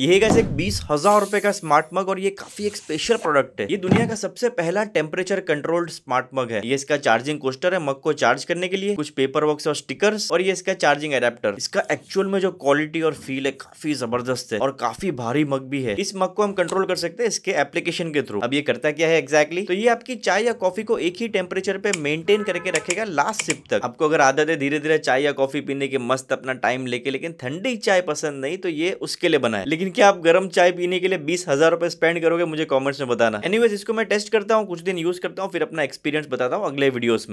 ये कैसे एक बीस हजार रुपए का स्मार्ट मग और ये काफी एक स्पेशल प्रोडक्ट है ये दुनिया का सबसे पहला टेम्परेचर कंट्रोल्ड स्मार्ट मग है ये इसका चार्जिंग कोस्टर है मग को चार्ज करने के लिए कुछ पेपर वर्क और स्टिकर्स और ये इसका चार्जिंग एडेप्टर इसका एक्चुअल में जो क्वालिटी और फील है काफी जबरदस्त है और काफी भारी मग भी है इस मग को हम कंट्रोल कर सकते हैं इसके एप्लीकेशन के थ्रू अब ये करता क्या है एक्जैक्टली exactly? तो ये आपकी चाय या कॉफी को एक ही टेम्परेचर पे मेंटेन करके रखेगा लास्ट सिप तक आपको अगर आदत है धीरे धीरे चाय या कॉफी पीने के मस्त अपना टाइम लेके लेकिन ठंडी चाय पसंद नहीं तो ये उसके लिए बना है लेकिन लेकिन क्या आप गर्म चाय पीने के लिए बीस हजार रुपए स्पेंड करोगे मुझे कॉमेंट्स में बताना एनीवेज इसको मैं टेस्ट करता हूँ कुछ दिन यूज करता हूँ फिर अपना एक्सपीरियंस बताता हूँ अगले वीडियोस में